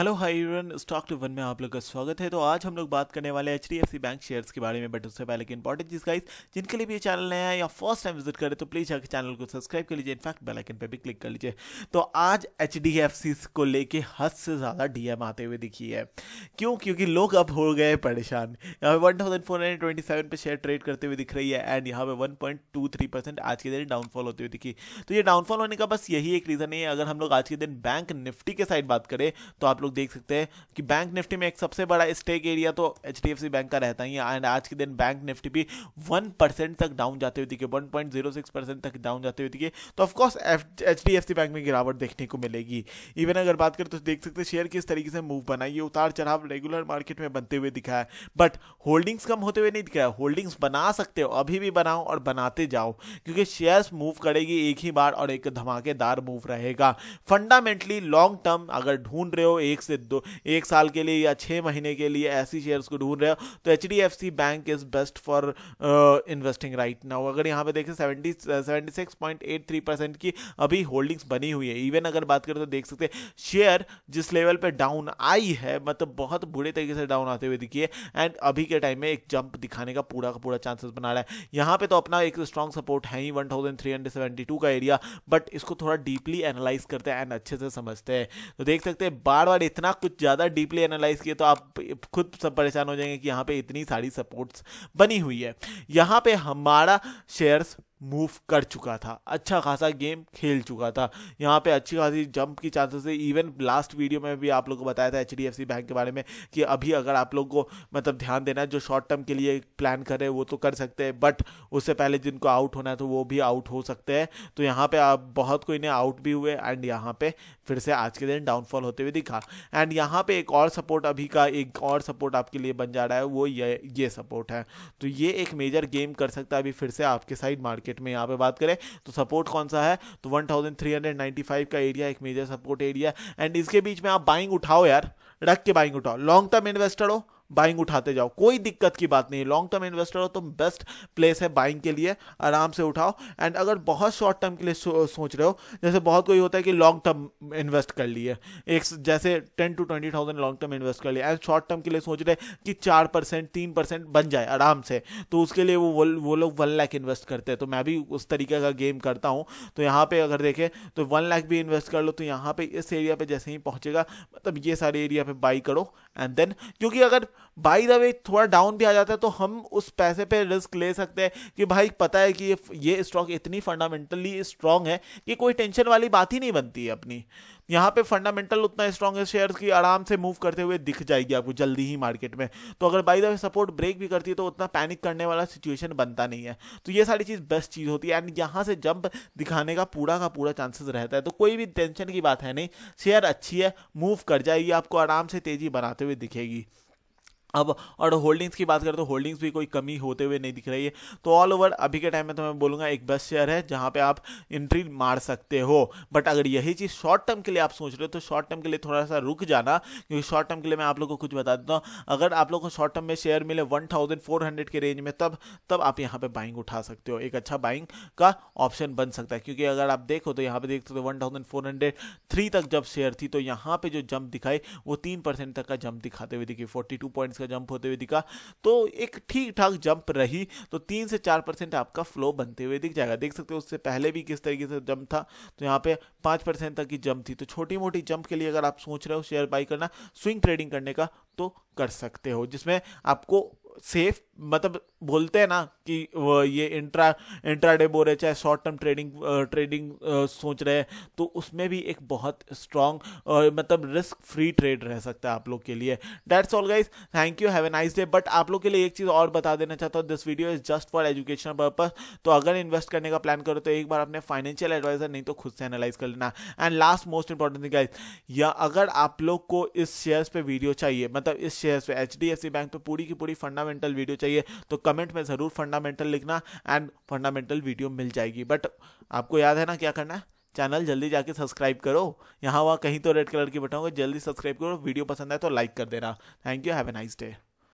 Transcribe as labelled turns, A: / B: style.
A: hello hi run stock two one में आप लोग का स्वागत है तो आज हम लोग बात करने वाले एच डी बैंक शेयर्स के बारे में बट उससे पहले इंपॉर्टेंट चीज गाइस जिनके लिए भी ये चैनल नया है या फर्स्ट टाइम विजिट करें तो प्लीज आकर चैनल को सब्सक्राइब कर लीजिए इनफैक्ट बेलाइकन पर भी क्लिक कर लीजिए तो आज एच को लेकर हद से ज़्यादा डी आते हुए दिखी है क्यों क्योंकि लोग अब हो गए परेशान यहाँ पे one thousand four hundred twenty seven पर शेयर ट्रेड करते हुए दिख रही है एंड यहाँ पे one point two three percent आज के दिन डाउनफॉल होते हुए दिखी तो ये डाउनफॉल होने का बस यही एक रीज़न है अगर हम लोग आज के दिन बैंक निफ्टी के साइड बात करें तो आप लोग लोग देख सकते हैं कि बैंक निफ्टी में एक सबसे बड़ा स्टेक एरिया तो एच बैंक का रहता ही है एंड आज के दिन बैंक निफ्टी भी वन परसेंट तक डाउन जाते हुए दिखे one point zero six percent तक डाउन जाते हुए दिखे तो of course H D F C bank में गिरावट देखने को मिलेगी इवन अगर बात करें तो देख सकते हैं शेयर किस तरीके से मूव बनाई ये उतार चढ़ाव रेगुलर मार्केट में बनते हुए दिखा है बट होल्डिंग्स कम होते हुए नहीं दिखा है होल्डिंग्स बना सकते हो अभी भी बनाओ और बनाते जाओ क्योंकि शेयर्स मूव करेगी एक ही बार और एक धमाकेदार मूव रहेगा फंडामेंटली लॉन्ग टर्म अगर ढूंढ रहे हो एक से दो एक साल के लिए या छः महीने के लिए ऐसी शेयर्स को ढूंढ रहे हो तो H D F C bank is best for investing right now अगर यहाँ पे देखें seventy seventy six point eight three percent की अभी होल्डिंग्स बनी हुई है इवन अगर बात करें तो देख सकते हैं शेयर जिस लेवल पर डाउन आई है मतलब बहुत बुरे तरीके से डाउन आते हुए दिखिए एंड अभी के टाइम में एक जंप दिखाने का पूरा का पूरा चांसेस बना रहा है यहाँ पे तो अपना एक स्ट्रॉन्ग सपोर्ट है ही 1372 का एरिया बट इसको थोड़ा डीपली एनालाइज करते हैं एंड अच्छे से समझते हैं तो देख सकते हैं बार बार अगर इतना कुछ ज़्यादा डीपली एनालाइज किए तो आप खुद सब परेशान हो जाएंगे कि यहाँ पे इतनी सारी सपोर्ट्स बनी हुई है यहाँ पे हमारा शेयर्स मूव कर चुका था अच्छा खासा गेम खेल चुका था यहाँ पे अच्छी खासी जंप की चांसेस है इवन लास्ट वीडियो में भी आप लोग को बताया था एच बैंक के बारे में कि अभी अगर आप लोग को मतलब ध्यान देना है जो शॉर्ट टर्म के लिए प्लान कर रहे वो तो कर सकते हैं बट उससे पहले जिनको आउट होना है तो वो भी आउट हो सकते हैं तो यहाँ पर आप बहुत कोई ने आउट भी हुए एंड यहाँ पर फिर से आज के दिन डाउनफॉल होते हुए दिखा एंड यहाँ पर एक और सपोर्ट अभी का एक और सपोर्ट आपके लिए बन जा रहा है वो ये ये सपोर्ट है तो ये एक मेजर गेम कर सकता है अभी फिर से आपके साइड मार्केट मार्केट में यहाँ पे बात करें तो सपोर्ट कौन सा है तो 1395 का एरिया एक मेजर सपोर्ट एरिया एंड इसके बीच में आप बाइंग उठाओ यार रख के बाइंग उठाओ लॉन्ग टर्म इन्वेस्टर हो बाइंग उठाते जाओ कोई दिक्कत की बात नहीं लॉन्ग टर्म इन्वेस्टर हो तो बेस्ट प्लेस है बाइंग के लिए आराम से उठाओ एंड अगर बहुत शॉर्ट टर्म के लिए सो, सोच रहे हो जैसे बहुत कोई होता है कि लॉन्ग टर्म इन्वेस्ट कर लिए एक जैसे ten two twenty thousand long term invest कर लिया एंड शॉर्ट टर्म के लिए सोच रहे कि चार परसेंट तीन परसेंट बन जाए आराम से तो उसके लिए वो वो लोग वन लाख इन्वेस्ट करते हैं तो मैं भी उस तरीके का गेम करता हूँ तो यहाँ पे अगर देखें तो वन लाख भी इन्वेस्ट कर लो तो यहाँ पे इस एरिया पे जैसे ही पहुँचेगा मतलब ये सारे एरिया पे बाई करो एंड देन क्योंकि अगर बाई द वे थोड़ा डाउन भी आ जाता है तो हम उस पैसे पे रिस्क ले सकते हैं कि भाई पता है कि ये ये स्टॉक इतनी फंडामेंटली स्ट्रांग है कि कोई टेंशन वाली बात ही नहीं बनती है अपनी यहाँ पे फंडामेंटल उतना स्ट्रांग है शेयर की आराम से मूव करते हुए दिख जाएगी आपको जल्दी ही मार्केट में तो अगर by the way support break भी करती है तो उतना पैनिक करने वाला सिचुएशन बनता नहीं है तो ये सारी चीज़ बेस्ट चीज़ होती है एंड यहाँ से जंप दिखाने का पूरा का पूरा चांसेस रहता है तो कोई भी टेंशन की बात है नहीं शेयर अच्छी है मूव कर जाएगी आपको आराम से तेज़ी बनाते हुए दिखेगी अब और होल्डिंग्स की बात करें तो होल्डिंग्स भी कोई कमी होते हुए नहीं दिख रही है तो ऑल ओवर अभी के टाइम में तो मैं बोलूँगा एक बेस्ट शेयर है जहाँ पे आप एंट्री मार सकते हो बट अगर यही चीज़ शॉर्ट टर्म के लिए आप सोच रहे हो तो शॉर्ट टर्म के लिए थोड़ा सा रुक जाना क्योंकि शॉर्ट टर्म के लिए मैं आप लोग को कुछ बता देता हूँ अगर आप लोग को शॉर्ट टर्म में शेयर मिले वन के रेंज में तब तब आप यहाँ पर बाइंग उठा सकते हो एक अच्छा बाइंग का ऑप्शन बन सकता है क्योंकि अगर आप देखो तो यहाँ पर देखते हो वन तक जब शेयर थी तो यहाँ पर जो जंप दिखाई वो तीन तक का जंप दिखाते हुए दिखी फोर्टी का जंप होते हुए दिखा तो एक ठीक ठाक जंप रही तो तीन से चार परसेंट आपका फ्लो बनते हुए दिख जाएगा देख सकते हो उससे पहले भी किस तरीके से जंप था तो यहाँ पे पाँच परसेंट तक की जंप थी तो छोटी मोटी जंप के लिए अगर आप सोच रहे हो शेयर बाई करना स्विंग ट्रेडिंग करने का तो कर सकते हो जिसमें आपको सेफ मतलब बोलते हैं ना कि वो ये इंट्रा इंट्रा डे बोल रहे चाहे शॉर्ट टर्म ट्रेडिंग ट्रेडिंग सोच रहे हैं तो उसमें भी एक बहुत स्ट्रांग मतलब रिस्क फ्री ट्रेड रह सकता है आप लोग के लिए that's all guys thank you have a nice day but आप लोग के लिए एक चीज़ और बता देना चाहता हूँ this video is just for education purpose तो अगर इन्वेस्ट करने का प्लान करो तो एक बार अपने फाइनेंशियल एडवाइजर नहीं तो खुद से एनालाइज कर लेना and last most important thing guys या अगर आप लोग को इस शेयर्स पे वीडियो चाहिए मतलब इस शेयर्स पे एच बैंक पे पूरी की पूरी फंडामेंटल वीडियो चाहिए चाहिए तो कमेंट में ज़रूर फंडामेंटल लिखना एंड फंडामेंटल वीडियो मिल जाएगी बट आपको याद है ना क्या करना है चैनल जल्दी जाके सब्सक्राइब करो यहाँ वहाँ कहीं तो रेड कलर की बटन होगा जल्दी सब्सक्राइब करो वीडियो पसंद आए तो लाइक कर देना thank you have a nice day